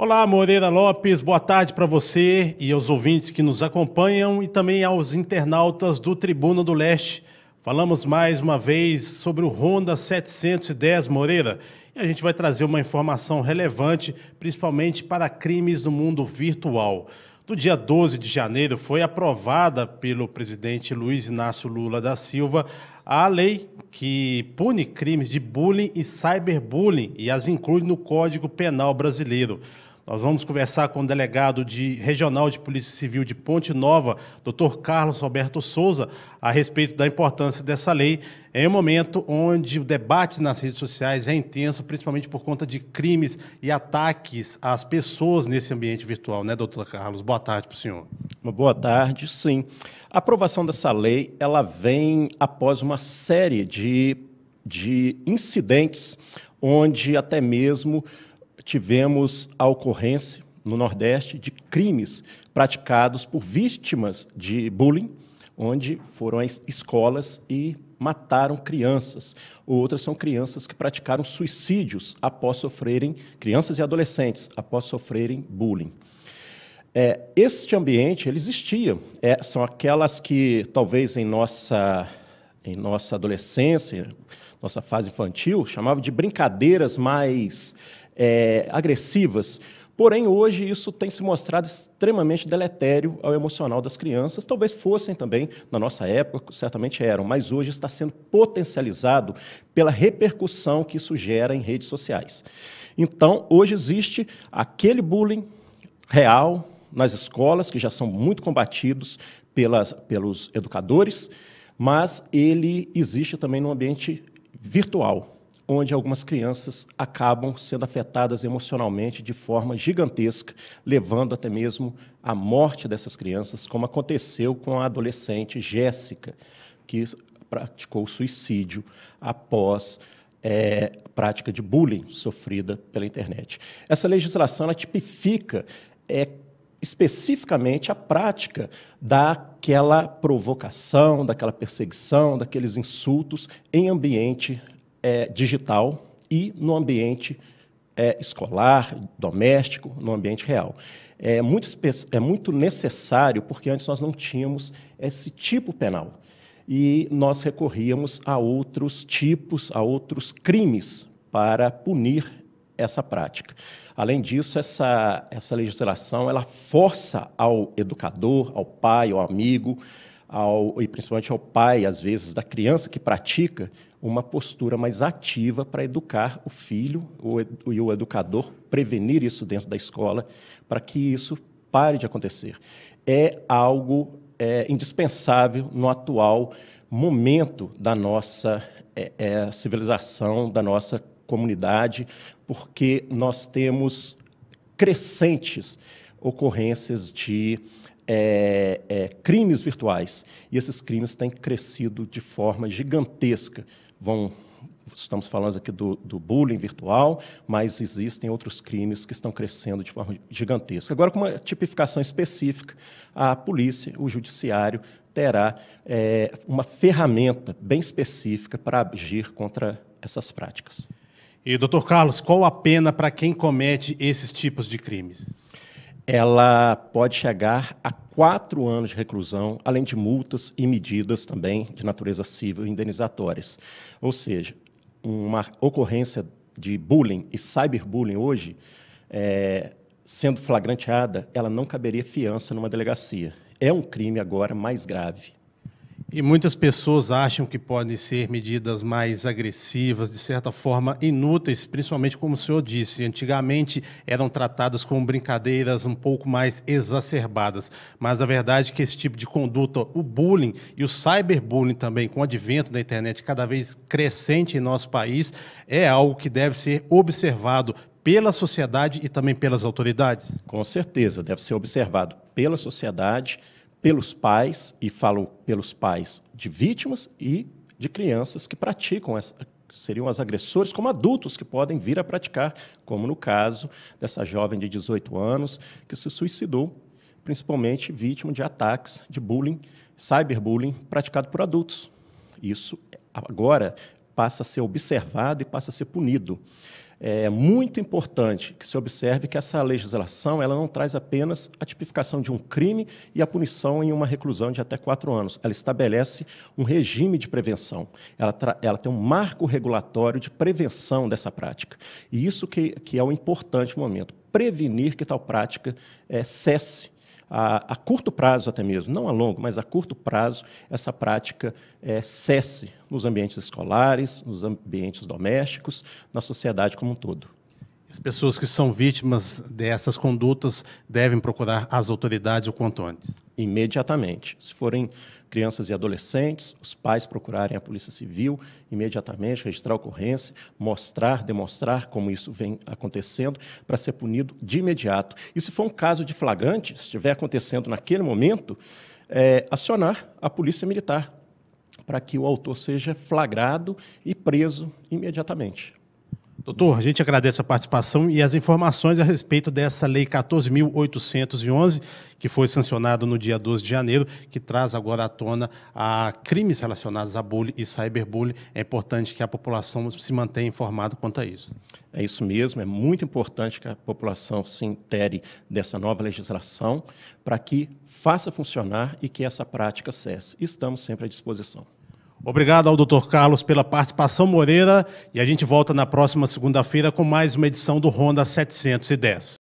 Olá, Moreira Lopes, boa tarde para você e aos ouvintes que nos acompanham e também aos internautas do Tribuna do Leste. Falamos mais uma vez sobre o Honda 710 Moreira e a gente vai trazer uma informação relevante, principalmente para crimes no mundo virtual. No dia 12 de janeiro foi aprovada pelo presidente Luiz Inácio Lula da Silva a lei que pune crimes de bullying e cyberbullying e as inclui no Código Penal Brasileiro. Nós vamos conversar com o delegado de regional de Polícia Civil de Ponte Nova, Dr. Carlos Roberto Souza, a respeito da importância dessa lei em um momento onde o debate nas redes sociais é intenso, principalmente por conta de crimes e ataques às pessoas nesse ambiente virtual, né, doutor Carlos? Boa tarde para o senhor. Uma boa tarde, sim. A aprovação dessa lei, ela vem após uma série de, de incidentes onde até mesmo tivemos a ocorrência no Nordeste de crimes praticados por vítimas de bullying, onde foram às escolas e mataram crianças. Outras são crianças que praticaram suicídios após sofrerem, crianças e adolescentes, após sofrerem bullying. É, este ambiente ele existia. É, são aquelas que talvez em nossa, em nossa adolescência, nossa fase infantil, chamava de brincadeiras mais é, agressivas. Porém, hoje isso tem se mostrado extremamente deletério ao emocional das crianças. Talvez fossem também, na nossa época, certamente eram, mas hoje está sendo potencializado pela repercussão que isso gera em redes sociais. Então, hoje existe aquele bullying real nas escolas, que já são muito combatidos pelas, pelos educadores, mas ele existe também no ambiente virtual, onde algumas crianças acabam sendo afetadas emocionalmente de forma gigantesca, levando até mesmo à morte dessas crianças, como aconteceu com a adolescente Jéssica, que praticou suicídio após é, prática de bullying sofrida pela internet. Essa legislação tipifica é, especificamente a prática daquela provocação, daquela perseguição, daqueles insultos em ambiente é, digital e no ambiente é, escolar, doméstico, no ambiente real. É muito, é muito necessário, porque antes nós não tínhamos esse tipo penal. E nós recorríamos a outros tipos, a outros crimes para punir essa prática. Além disso, essa, essa legislação ela força ao educador, ao pai, ao amigo, ao, e principalmente ao pai, às vezes, da criança que pratica, uma postura mais ativa para educar o filho e o educador, prevenir isso dentro da escola, para que isso pare de acontecer. É algo é, indispensável no atual momento da nossa é, é, civilização, da nossa comunidade, porque nós temos crescentes ocorrências de é, é, crimes virtuais. E esses crimes têm crescido de forma gigantesca. Vão estamos falando aqui do, do, bullying virtual, mas existem outros crimes que estão crescendo de forma gigantesca. Agora, com uma tipificação específica, a polícia, o judiciário, terá é, uma ferramenta bem específica para agir contra essas práticas. E, doutor Carlos, qual a pena para quem comete esses tipos de crimes? ela pode chegar a quatro anos de reclusão, além de multas e medidas também de natureza civil e indenizatórias. Ou seja, uma ocorrência de bullying e cyberbullying hoje, é, sendo flagranteada, ela não caberia fiança numa delegacia. É um crime agora mais grave. E muitas pessoas acham que podem ser medidas mais agressivas, de certa forma inúteis, principalmente como o senhor disse. Antigamente eram tratadas como brincadeiras um pouco mais exacerbadas. Mas a verdade é que esse tipo de conduta, o bullying e o cyberbullying também, com o advento da internet cada vez crescente em nosso país, é algo que deve ser observado pela sociedade e também pelas autoridades? Com certeza, deve ser observado pela sociedade pelos pais, e falo pelos pais de vítimas e de crianças que praticam essa, seriam as agressores, como adultos que podem vir a praticar, como no caso dessa jovem de 18 anos que se suicidou, principalmente vítima de ataques de bullying, cyberbullying praticado por adultos. Isso é, agora passa a ser observado e passa a ser punido. É, é muito importante que se observe que essa legislação ela não traz apenas a tipificação de um crime e a punição em uma reclusão de até quatro anos. Ela estabelece um regime de prevenção. Ela, ela tem um marco regulatório de prevenção dessa prática. E isso que, que é o um importante momento, prevenir que tal prática é, cesse a, a, curto prazo até mesmo, não a longo, mas a curto prazo, essa prática é, cesse nos ambientes escolares, nos ambientes domésticos, na sociedade como um todo. As pessoas que são vítimas dessas condutas devem procurar as autoridades o quanto antes imediatamente. Se forem crianças e adolescentes, os pais procurarem a Polícia Civil imediatamente, registrar a ocorrência, mostrar, demonstrar como isso vem acontecendo, para ser punido de imediato. E se for um caso de flagrante, se estiver acontecendo naquele momento, é, acionar a Polícia Militar para que o autor seja flagrado e preso imediatamente. Doutor, a gente agradece a participação e as informações a respeito dessa Lei 14.811, que foi sancionada no dia 12 de janeiro, que traz agora à tona a crimes relacionados a bullying e cyberbullying. É importante que a população se mantenha informada quanto a isso. É isso mesmo, é muito importante que a população se intere dessa nova legislação para que faça funcionar e que essa prática cesse. Estamos sempre à disposição. Obrigado ao Dr. Carlos pela participação, Moreira, e a gente volta na próxima segunda-feira com mais uma edição do Ronda 710.